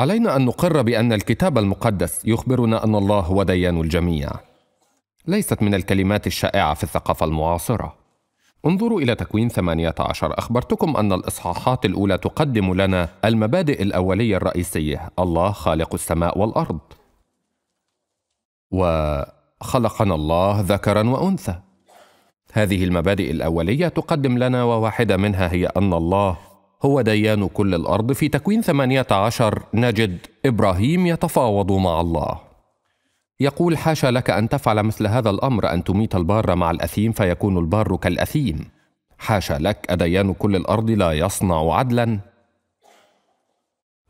علينا ان نقر بان الكتاب المقدس يخبرنا ان الله هو ديان الجميع ليست من الكلمات الشائعه في الثقافه المعاصره انظروا إلى تكوين 18 أخبرتكم أن الإصحاحات الأولى تقدم لنا المبادئ الأولية الرئيسية الله خالق السماء والأرض وخلقنا الله ذكرا وأنثى هذه المبادئ الأولية تقدم لنا وواحدة منها هي أن الله هو ديان كل الأرض في تكوين 18 نجد إبراهيم يتفاوض مع الله يقول حاشا لك أن تفعل مثل هذا الأمر أن تميت البار مع الأثيم فيكون البار كالأثيم حاشا لك أديان كل الأرض لا يصنع عدلا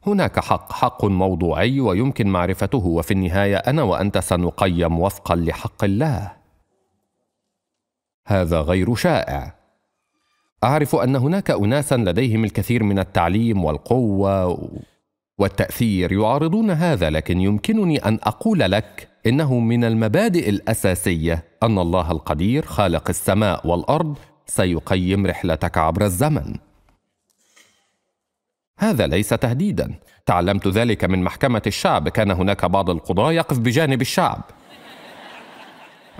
هناك حق حق موضوعي ويمكن معرفته وفي النهاية أنا وأنت سنقيم وفقا لحق الله هذا غير شائع اعرف ان هناك اناسا لديهم الكثير من التعليم والقوه والتاثير يعارضون هذا لكن يمكنني ان اقول لك انه من المبادئ الاساسيه ان الله القدير خالق السماء والارض سيقيم رحلتك عبر الزمن هذا ليس تهديدا تعلمت ذلك من محكمه الشعب كان هناك بعض القضاه يقف بجانب الشعب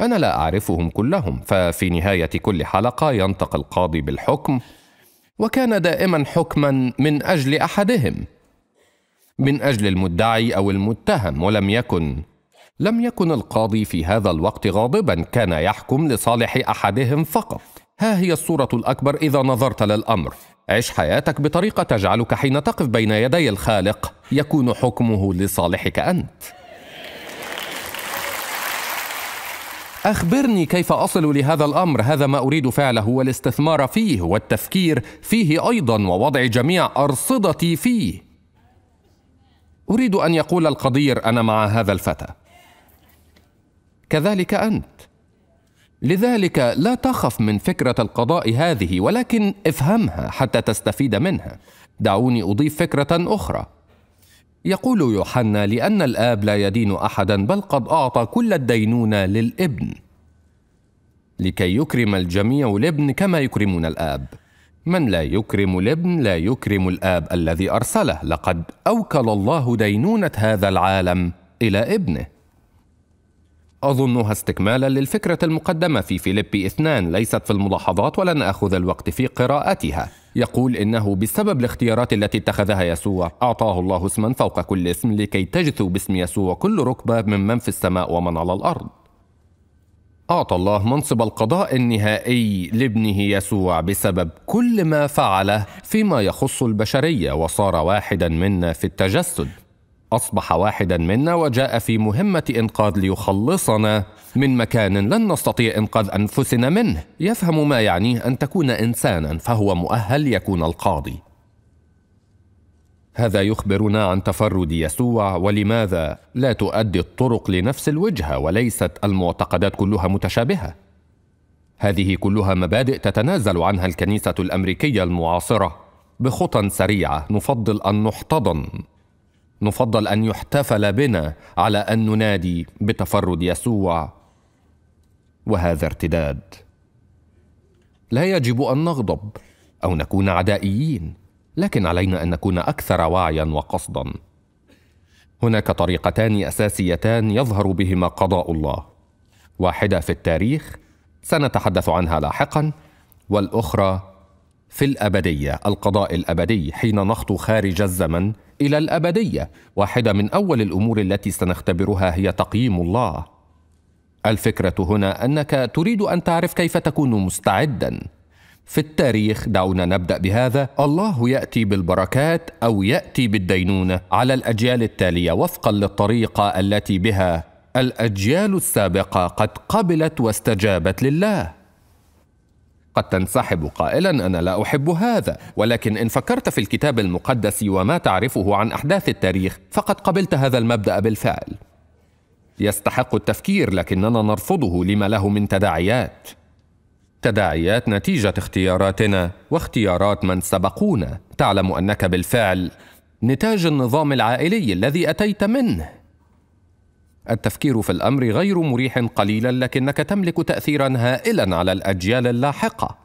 أنا لا أعرفهم كلهم ففي نهاية كل حلقة ينطق القاضي بالحكم وكان دائما حكما من أجل أحدهم من أجل المدعي أو المتهم ولم يكن لم يكن القاضي في هذا الوقت غاضبا كان يحكم لصالح أحدهم فقط ها هي الصورة الأكبر إذا نظرت للأمر عش حياتك بطريقة تجعلك حين تقف بين يدي الخالق يكون حكمه لصالحك أنت أخبرني كيف أصل لهذا الأمر هذا ما أريد فعله والاستثمار فيه والتفكير فيه أيضا ووضع جميع أرصدتي فيه أريد أن يقول القدير أنا مع هذا الفتى كذلك أنت لذلك لا تخف من فكرة القضاء هذه ولكن افهمها حتى تستفيد منها دعوني أضيف فكرة أخرى يقول يوحنا لأن الآب لا يدين أحدا بل قد أعطى كل الدينونة للابن لكي يكرم الجميع الابن كما يكرمون الآب من لا يكرم الابن لا يكرم الآب الذي أرسله لقد أوكل الله دينونة هذا العالم إلى ابنه أظنها استكمالا للفكرة المقدمة في فيليبي اثنان ليست في الملاحظات ولن أخذ الوقت في قراءتها يقول إنه بسبب الاختيارات التي اتخذها يسوع أعطاه الله اسما فوق كل اسم لكي تجثو باسم يسوع كل ركبة ممن في السماء ومن على الأرض أعطى الله منصب القضاء النهائي لابنه يسوع بسبب كل ما فعله فيما يخص البشرية وصار واحدا منا في التجسد اصبح واحدا منا وجاء في مهمه انقاذ ليخلصنا من مكان لن نستطيع انقاذ انفسنا منه يفهم ما يعنيه ان تكون انسانا فهو مؤهل يكون القاضي هذا يخبرنا عن تفرد يسوع ولماذا لا تؤدي الطرق لنفس الوجهه وليست المعتقدات كلها متشابهه هذه كلها مبادئ تتنازل عنها الكنيسه الامريكيه المعاصره بخطى سريعه نفضل ان نحتضن نفضل ان يحتفل بنا على ان ننادي بتفرد يسوع وهذا ارتداد لا يجب ان نغضب او نكون عدائيين لكن علينا ان نكون اكثر وعيا وقصدا هناك طريقتان اساسيتان يظهر بهما قضاء الله واحده في التاريخ سنتحدث عنها لاحقا والاخرى في الأبدية القضاء الأبدي حين نخطو خارج الزمن إلى الأبدية واحدة من أول الأمور التي سنختبرها هي تقييم الله الفكرة هنا أنك تريد أن تعرف كيف تكون مستعداً في التاريخ دعونا نبدا بهذا الله ياتي بالبركات او ياتي بالدينونه على الاجيال التاليه وفقا للطريقه التي بها الاجيال السابقه قد قبلت واستجابت لله قد تنسحب قائلا انا لا احب هذا ولكن ان فكرت في الكتاب المقدس وما تعرفه عن احداث التاريخ فقد قبلت هذا المبدا بالفعل يستحق التفكير لكننا نرفضه لما له من تداعيات تداعيات نتيجه اختياراتنا واختيارات من سبقونا تعلم انك بالفعل نتاج النظام العائلي الذي اتيت منه التفكير في الامر غير مريح قليلا لكنك تملك تاثيرا هائلا على الاجيال اللاحقه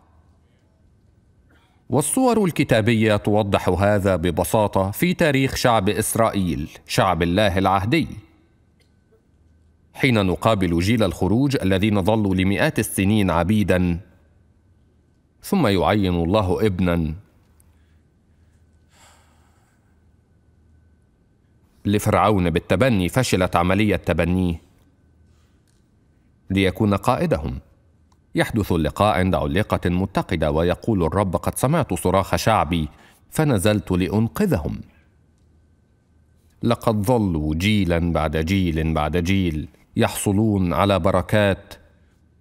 والصور الكتابيه توضح هذا ببساطه في تاريخ شعب اسرائيل شعب الله العهدي حين نقابل جيل الخروج الذين ظلوا لمئات السنين عبيدا ثم يعين الله ابنا لفرعون بالتبني فشلت عملية تبنيه ليكون قائدهم يحدث اللقاء عند علقة متقدة ويقول الرب قد سمعت صراخ شعبي فنزلت لأنقذهم لقد ظلوا جيلا بعد جيل بعد جيل يحصلون على بركات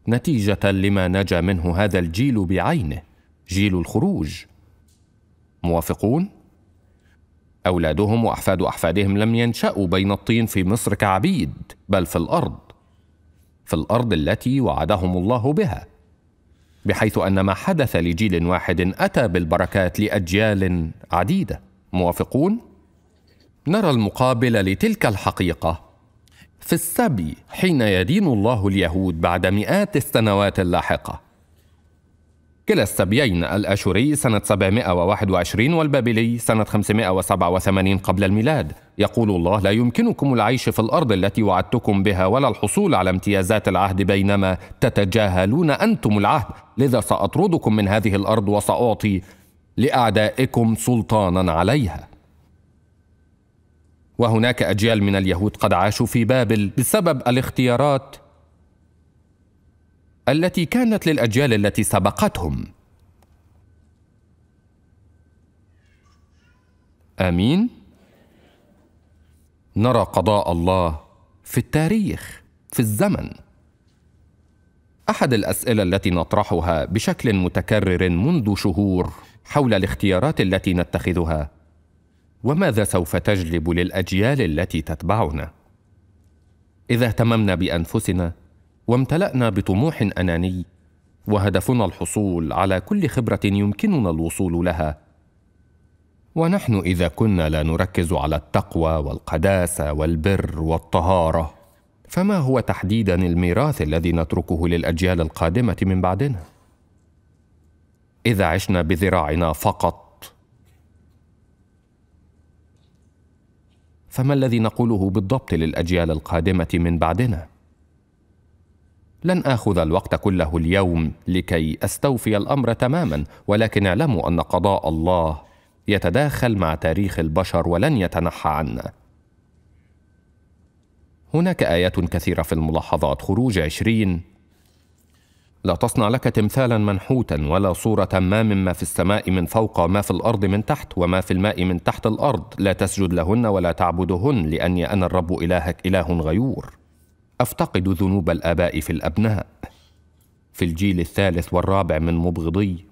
نتيجة لما نجا منه هذا الجيل بعينه جيل الخروج موافقون؟ أولادهم وأحفاد أحفادهم لم ينشأوا بين الطين في مصر كعبيد بل في الأرض في الأرض التي وعدهم الله بها بحيث أن ما حدث لجيل واحد أتى بالبركات لأجيال عديدة موافقون؟ نرى المقابل لتلك الحقيقة في السبي حين يدين الله اليهود بعد مئات السنوات اللاحقه كلا السبيين الأشوري سنة 721 والبابلي سنة 587 قبل الميلاد يقول الله لا يمكنكم العيش في الأرض التي وعدتكم بها ولا الحصول على امتيازات العهد بينما تتجاهلون أنتم العهد لذا سأطردكم من هذه الأرض وسأعطي لأعدائكم سلطانا عليها وهناك أجيال من اليهود قد عاشوا في بابل بسبب الاختيارات التي كانت للاجيال التي سبقتهم امين نرى قضاء الله في التاريخ في الزمن احد الاسئله التي نطرحها بشكل متكرر منذ شهور حول الاختيارات التي نتخذها وماذا سوف تجلب للاجيال التي تتبعنا اذا اهتممنا بانفسنا وامتلانا بطموح اناني وهدفنا الحصول على كل خبره يمكننا الوصول لها ونحن اذا كنا لا نركز على التقوى والقداسه والبر والطهاره فما هو تحديدا الميراث الذي نتركه للاجيال القادمه من بعدنا اذا عشنا بذراعنا فقط فما الذي نقوله بالضبط للاجيال القادمه من بعدنا لن آخذ الوقت كله اليوم لكي أستوفي الأمر تماما ولكن اعلموا أن قضاء الله يتداخل مع تاريخ البشر ولن يتنحى عنا هناك آيات كثيرة في الملاحظات خروج عشرين لا تصنع لك تمثالا منحوتا ولا صورة ما مما في السماء من فوق وما في الأرض من تحت وما في الماء من تحت الأرض لا تسجد لهن ولا تعبدهن لأني أنا الرب إلهك إله غيور افتقد ذنوب الاباء في الابناء في الجيل الثالث والرابع من مبغضي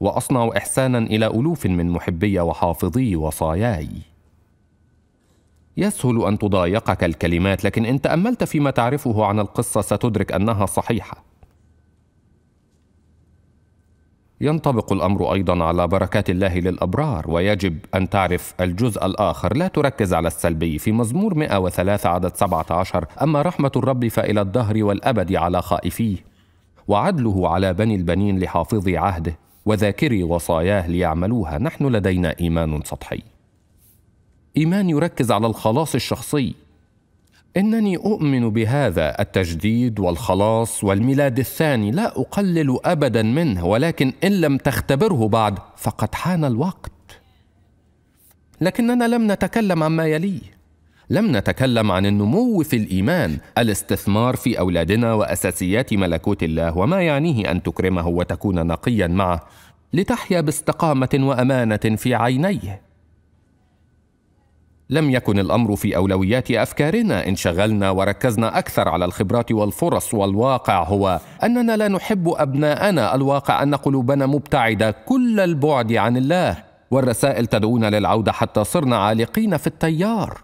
واصنع احسانا الى الوف من محبي وحافظي وصاياي يسهل ان تضايقك الكلمات لكن ان تاملت فيما تعرفه عن القصه ستدرك انها صحيحه ينطبق الامر ايضا على بركات الله للابرار ويجب ان تعرف الجزء الاخر لا تركز على السلبي في مزمور 103 عدد 17 اما رحمه الرب فالى الدهر والابد على خائفيه وعدله على بني البنين لحافظي عهده وذاكري وصاياه ليعملوها نحن لدينا ايمان سطحي ايمان يركز على الخلاص الشخصي انني اؤمن بهذا التجديد والخلاص والميلاد الثاني لا اقلل ابدا منه ولكن ان لم تختبره بعد فقد حان الوقت لكننا لم نتكلم عما يليه لم نتكلم عن النمو في الايمان الاستثمار في اولادنا واساسيات ملكوت الله وما يعنيه ان تكرمه وتكون نقيا معه لتحيا باستقامه وامانه في عينيه لم يكن الامر في اولويات افكارنا انشغلنا وركزنا اكثر على الخبرات والفرص والواقع هو اننا لا نحب ابناءنا الواقع ان قلوبنا مبتعده كل البعد عن الله والرسائل تدعونا للعوده حتى صرنا عالقين في التيار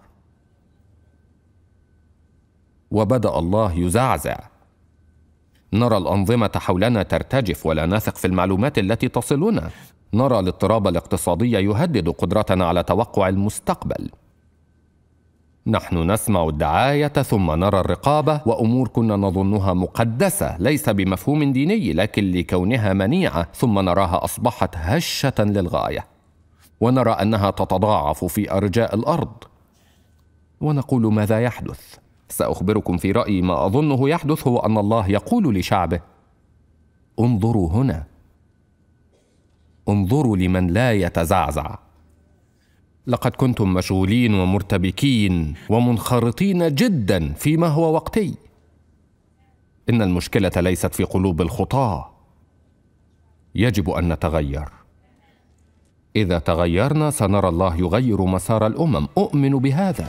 وبدا الله يزعزع نرى الانظمه حولنا ترتجف ولا نثق في المعلومات التي تصلنا نرى الاضطراب الاقتصادي يهدد قدرتنا على توقع المستقبل نحن نسمع الدعاية ثم نرى الرقابة وأمور كنا نظنها مقدسة ليس بمفهوم ديني لكن لكونها منيعة ثم نراها أصبحت هشة للغاية ونرى أنها تتضاعف في أرجاء الأرض ونقول ماذا يحدث سأخبركم في رأيي ما أظنه يحدث هو أن الله يقول لشعبه انظروا هنا انظروا لمن لا يتزعزع لقد كنتم مشغولين ومرتبكين ومنخرطين جدا فيما هو وقتي ان المشكله ليست في قلوب الخطاه يجب ان نتغير اذا تغيرنا سنرى الله يغير مسار الامم اؤمن بهذا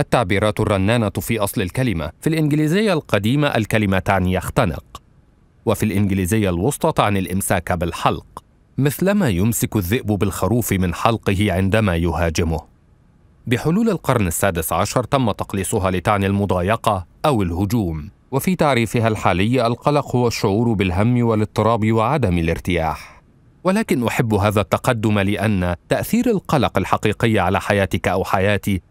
التعبيرات الرنانة في أصل الكلمة في الإنجليزية القديمة الكلمة تعني يختنق وفي الإنجليزية الوسطى تعني الإمساك بالحلق مثلما يمسك الذئب بالخروف من حلقه عندما يهاجمه بحلول القرن السادس عشر تم تقليصها لتعني المضايقة أو الهجوم وفي تعريفها الحالي القلق هو الشعور بالهم والاضطراب وعدم الارتياح ولكن احب هذا التقدم لان تاثير القلق الحقيقي على حياتك او حياتي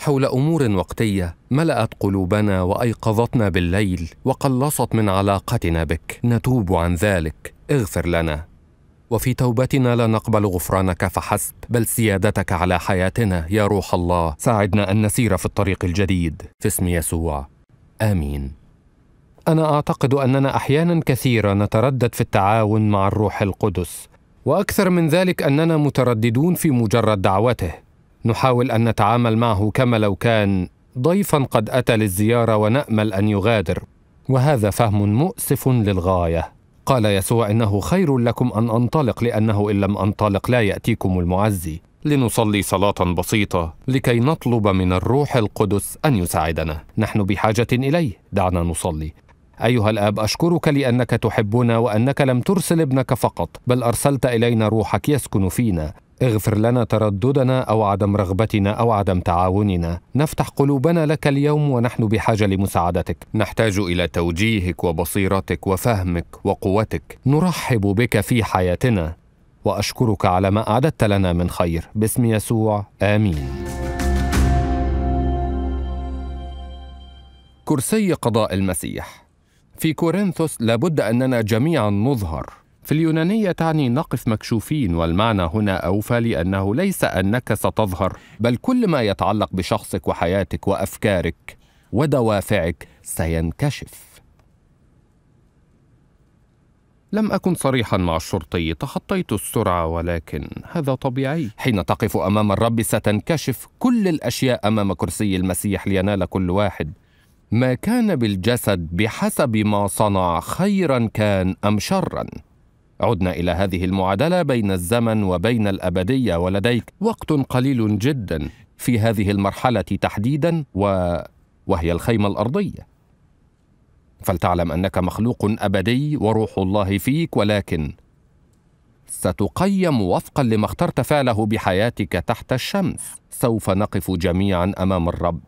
حول امور وقتيه ملات قلوبنا وايقظتنا بالليل وقلصت من علاقتنا بك نتوب عن ذلك اغفر لنا وفي توبتنا لا نقبل غفرانك فحسب بل سيادتك على حياتنا يا روح الله ساعدنا ان نسير في الطريق الجديد في اسم يسوع امين انا اعتقد اننا احيانا كثيره نتردد في التعاون مع الروح القدس واكثر من ذلك اننا مترددون في مجرد دعوته نحاول ان نتعامل معه كما لو كان ضيفا قد اتى للزياره ونامل ان يغادر وهذا فهم مؤسف للغايه قال يسوع انه خير لكم ان انطلق لانه ان لم انطلق لا ياتيكم المعزي لنصلي صلاه بسيطه لكي نطلب من الروح القدس ان يساعدنا نحن بحاجه اليه دعنا نصلي ايها الاب اشكرك لانك تحبنا وانك لم ترسل ابنك فقط بل ارسلت الينا روحك يسكن فينا اغفر لنا ترددنا او عدم رغبتنا او عدم تعاوننا نفتح قلوبنا لك اليوم ونحن بحاجه لمساعدتك نحتاج الى توجيهك وبصيرتك وفهمك وقوتك نرحب بك في حياتنا واشكرك على ما اعددت لنا من خير باسم يسوع امين كرسي قضاء المسيح في كورنثوس لابد اننا جميعا نظهر في اليونانية تعني نقف مكشوفين والمعنى هنا أوفى لأنه ليس أنك ستظهر بل كل ما يتعلق بشخصك وحياتك وأفكارك ودوافعك سينكشف لم أكن صريحا مع الشرطي تخطيت السرعة ولكن هذا طبيعي حين تقف أمام الرب ستنكشف كل الأشياء أمام كرسي المسيح لينال كل واحد ما كان بالجسد بحسب ما صنع خيرا كان ام شرا عدنا الى هذه المعادله بين الزمن وبين الابديه ولديك وقت قليل جدا في هذه المرحله تحديدا و... وهي الخيمه الارضيه فلتعلم انك مخلوق ابدي وروح الله فيك ولكن ستقيم وفقا لما اخترت فعله بحياتك تحت الشمس سوف نقف جميعا امام الرب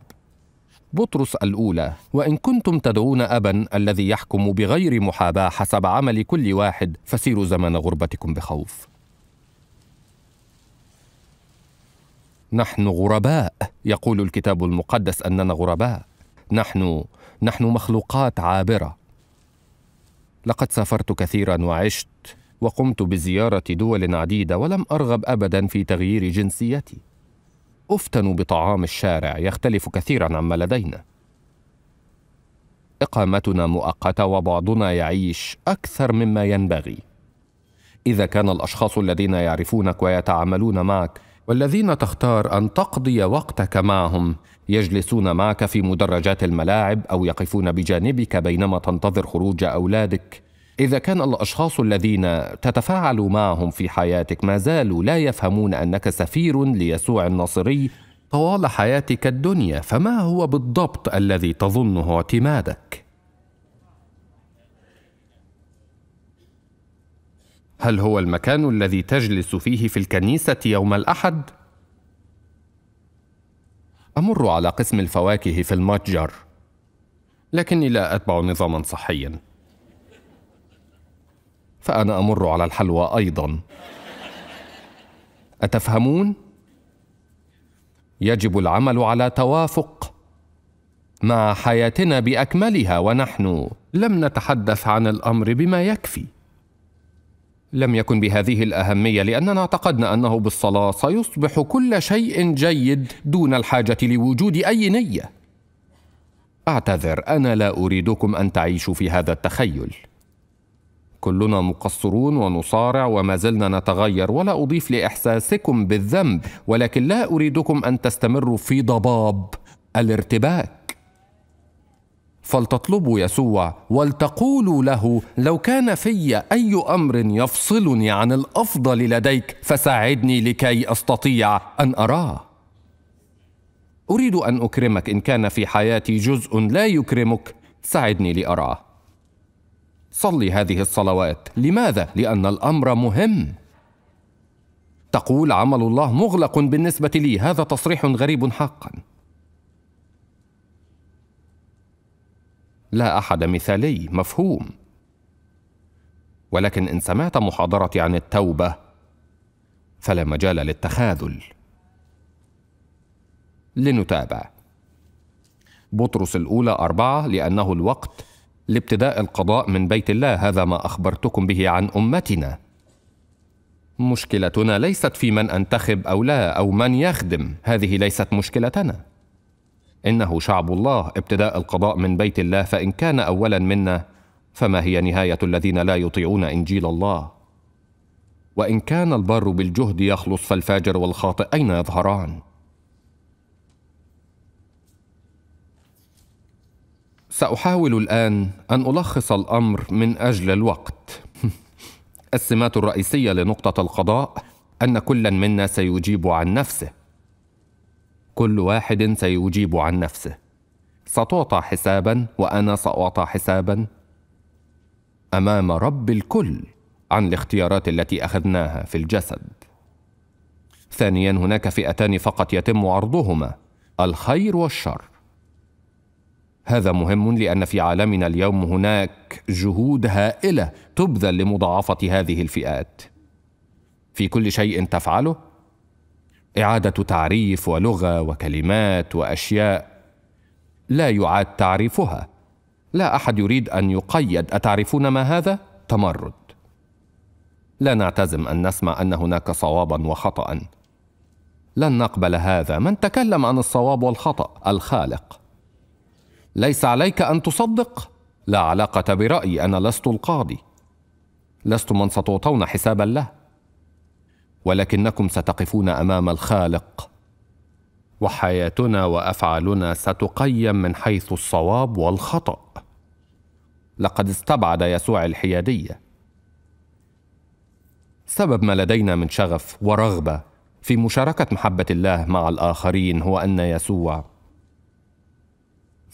بطرس الأولى وإن كنتم تدعون أبا الذي يحكم بغير محاباة حسب عمل كل واحد فسيروا زمن غربتكم بخوف نحن غرباء يقول الكتاب المقدس أننا غرباء نحن نحن مخلوقات عابرة لقد سافرت كثيرا وعشت وقمت بزيارة دول عديدة ولم أرغب أبدا في تغيير جنسيتي أفتن بطعام الشارع يختلف كثيرا عما لدينا إقامتنا مؤقتة وبعضنا يعيش أكثر مما ينبغي إذا كان الأشخاص الذين يعرفونك ويتعاملون معك والذين تختار أن تقضي وقتك معهم يجلسون معك في مدرجات الملاعب أو يقفون بجانبك بينما تنتظر خروج أولادك إذا كان الأشخاص الذين تتفاعل معهم في حياتك ما زالوا لا يفهمون أنك سفير ليسوع الناصري طوال حياتك الدنيا فما هو بالضبط الذي تظنه اعتمادك هل هو المكان الذي تجلس فيه في الكنيسه يوم الاحد امر على قسم الفواكه في المتجر لكني لا اتبع نظاما صحيا فأنا أمر على الحلوى أيضا أتفهمون؟ يجب العمل على توافق مع حياتنا باكملها ونحن لم نتحدث عن الامر بما يكفي لم يكن بهذه الاهميه لاننا اعتقدنا انه بالصلاه سيصبح كل شيء جيد دون الحاجه لوجود اي نيه اعتذر انا لا اريدكم ان تعيشوا في هذا التخيل كلنا مقصرون ونصارع وما زلنا نتغير ولا اضيف لاحساسكم بالذنب ولكن لا اريدكم ان تستمروا في ضباب الارتباك فلتطلبوا يسوع ولتقولوا له لو كان في اي امر يفصلني عن الافضل لديك فساعدني لكي استطيع ان اراه اريد ان اكرمك ان كان في حياتي جزء لا يكرمك ساعدني لاراه صلي هذه الصلوات لماذا لان الامر مهم تقول عمل الله مغلق بالنسبه لي هذا تصريح غريب حقا لا احد مثالي مفهوم ولكن ان سمعت محاضرتي عن التوبه فلا مجال للتخاذل لنتابع بطرس الاولى اربعه لانه الوقت لابتداء القضاء من بيت الله هذا ما اخبرتكم به عن امتنا مشكلتنا ليست في من انتخب او لا او من يخدم هذه ليست مشكلتنا انه شعب الله ابتداء القضاء من بيت الله فان كان اولا منا فما هي نهايه الذين لا يطيعون انجيل الله وان كان البار بالجهد يخلص فالفاجر والخاطئ اين يظهران ساحاول الان ان الخص الامر من اجل الوقت السمات الرئيسيه لنقطه القضاء ان كل منا سيجيب عن نفسه كل واحد سيجيب عن نفسه ستعطى حسابا وانا ساعطى حسابا امام رب الكل عن الاختيارات التي اخذناها في الجسد ثانيا هناك فئتان فقط يتم عرضهما الخير والشر هذا مهم لان في عالمنا اليوم هناك جهود هائله تبذل لمضاعفه هذه الفئات في كل شيء تفعله اعاده تعريف ولغه وكلمات واشياء لا يعاد تعريفها لا احد يريد ان يقيد اتعرفون ما هذا تمرد لا نعتزم ان نسمع ان هناك صوابا وخطا لن نقبل هذا من تكلم عن الصواب والخطا الخالق ليس عليك ان تصدق لا علاقه برايي انا لست القاضي لست من ستعطون حسابا له ولكنكم ستقفون امام الخالق وحياتنا وافعالنا ستقيم من حيث الصواب والخطا لقد استبعد يسوع الحياديه سبب ما لدينا من شغف ورغبه في مشاركه محبه الله مع الاخرين هو ان يسوع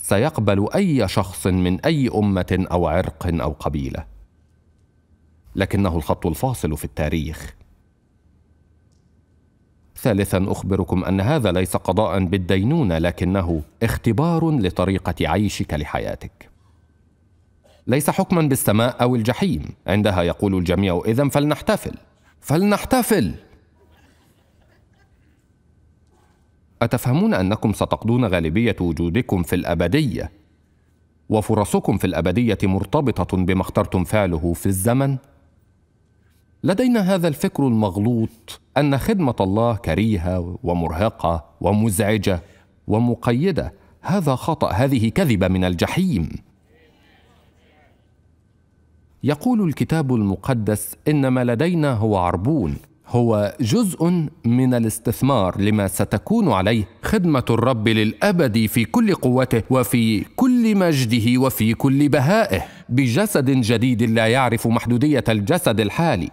سيقبل اي شخص من اي امه او عرق او قبيله لكنه الخط الفاصل في التاريخ ثالثا اخبركم ان هذا ليس قضاء بالدينونه لكنه اختبار لطريقه عيشك لحياتك ليس حكما بالسماء او الجحيم عندها يقول الجميع اذا فلنحتفل فلنحتفل اتفهمون انكم ستقضون غالبيه وجودكم في الابديه وفرصكم في الابديه مرتبطه بما اخترتم فعله في الزمن لدينا هذا الفكر المغلوط ان خدمه الله كريهه ومرهقه ومزعجه ومقيده هذا خطا هذه كذبه من الجحيم يقول الكتاب المقدس انما لدينا هو عربون هو جزء من الاستثمار لما ستكون عليه خدمه الرب للابد في كل قوته وفي كل مجده وفي كل بهائه بجسد جديد لا يعرف محدوديه الجسد الحالي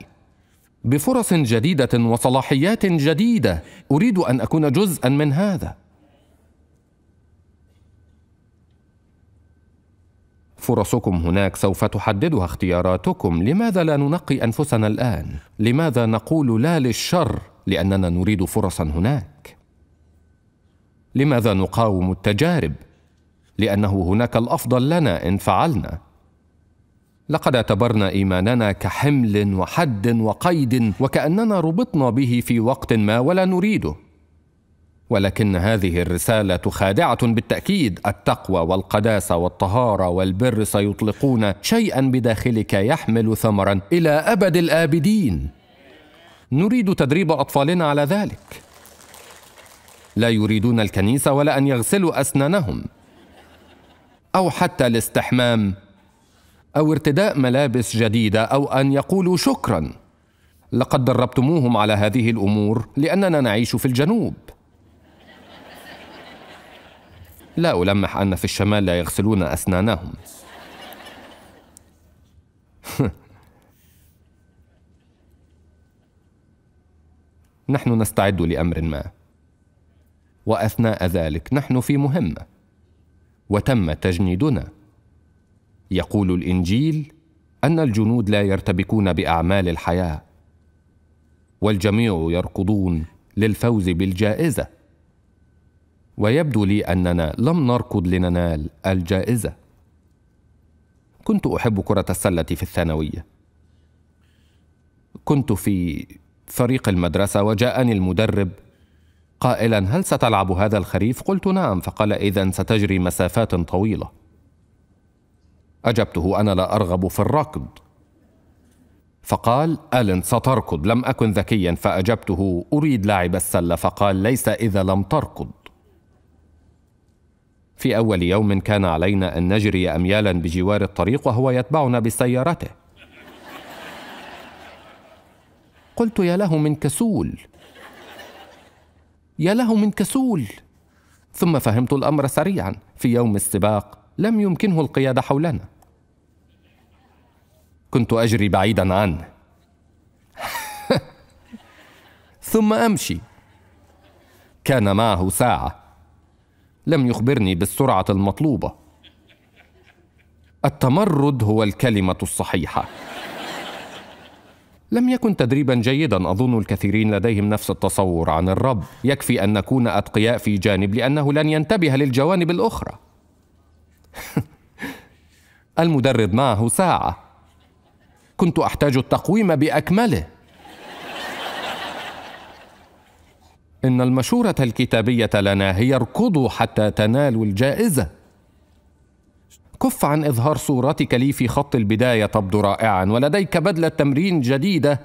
بفرص جديده وصلاحيات جديده اريد ان اكون جزءا من هذا فرصكم هناك سوف تحددها اختياراتكم لماذا لا ننقي انفسنا الان لماذا نقول لا للشر لاننا نريد فرصا هناك لماذا نقاوم التجارب لانه هناك الافضل لنا ان فعلنا لقد اعتبرنا ايماننا كحمل وحد وقيد وكاننا ربطنا به في وقت ما ولا نريده ولكن هذه الرسالة خادعة بالتأكيد التقوى والقداسة والطهارة والبر سيطلقون شيئا بداخلك يحمل ثمرا إلى أبد الآبدين نريد تدريب أطفالنا على ذلك لا يريدون الكنيسة ولا أن يغسلوا أسنانهم أو حتى الاستحمام أو ارتداء ملابس جديدة أو أن يقولوا شكرا لقد دربتموهم على هذه الأمور لأننا نعيش في الجنوب لا ألمح أن في الشمال لا يغسلون أسنانهم نحن نستعد لأمر ما وأثناء ذلك نحن في مهمة وتم تجنيدنا يقول الإنجيل أن الجنود لا يرتبكون بأعمال الحياة والجميع يركضون للفوز بالجائزة ويبدو لي اننا لم نركض لننال الجائزه كنت احب كره السله في الثانويه كنت في فريق المدرسه وجاءني المدرب قائلا هل ستلعب هذا الخريف قلت نعم فقال اذا ستجري مسافات طويله اجبته انا لا ارغب في الركض فقال الن ستركض لم اكن ذكيا فاجبته اريد لعب السله فقال ليس اذا لم تركض في أول يوم كان علينا أن نجري أميالا بجوار الطريق وهو يتبعنا بسيارته قلت يا له من كسول يا له من كسول ثم فهمت الأمر سريعا في يوم السباق لم يمكنه القيادة حولنا كنت أجري بعيدا عنه ثم أمشي كان معه ساعه لم يخبرني بالسرعه المطلوبه التمرد هو الكلمه الصحيحه لم يكن تدريبا جيدا اظن الكثيرين لديهم نفس التصور عن الرب يكفي ان نكون اتقياء في جانب لانه لن ينتبه للجوانب الاخرى المدرب معه ساعه كنت احتاج التقويم باكمله إن المشورة الكتابية لنا هي اركضوا حتى تنالوا الجائزة كف عن إظهار صورتك لي في خط البداية تبدو رائعا ولديك بدلة تمرين جديدة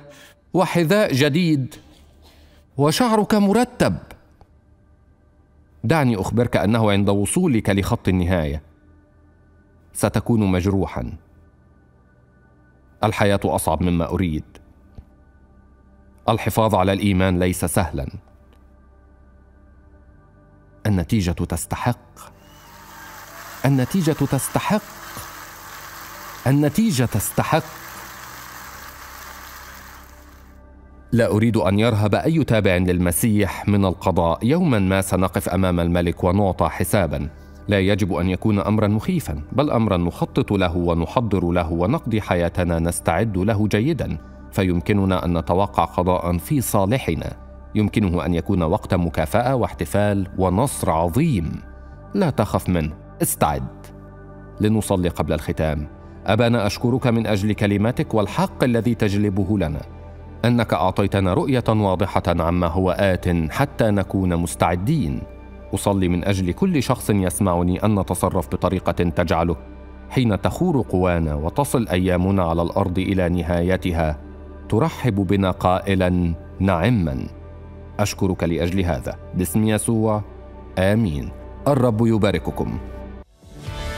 وحذاء جديد وشعرك مرتب دعني أخبرك أنه عند وصولك لخط النهاية ستكون مجروحا الحياة أصعب مما أريد الحفاظ على الإيمان ليس سهلا النتيجة تستحق النتيجة تستحق النتيجة تستحق لا أريد أن يرهب أي تابع للمسيح من القضاء يوما ما سنقف أمام الملك ونعطى حسابا لا يجب أن يكون أمرا مخيفا بل أمرا نخطط له ونحضر له ونقضي حياتنا نستعد له جيدا فيمكننا أن نتوقع قضاء في صالحنا يمكنه ان يكون وقت مكافاه واحتفال ونصر عظيم لا تخف منه استعد لنصلي قبل الختام ابانا اشكرك من اجل كلماتك والحق الذي تجلبه لنا انك اعطيتنا رؤيه واضحه عما هو ات حتى نكون مستعدين اصلي من اجل كل شخص يسمعني ان نتصرف بطريقه تجعله حين تخور قوانا وتصل ايامنا على الارض الى نهايتها ترحب بنا قائلا نعما أشكرك لأجل هذا باسم يسوع آمين الرب يبارككم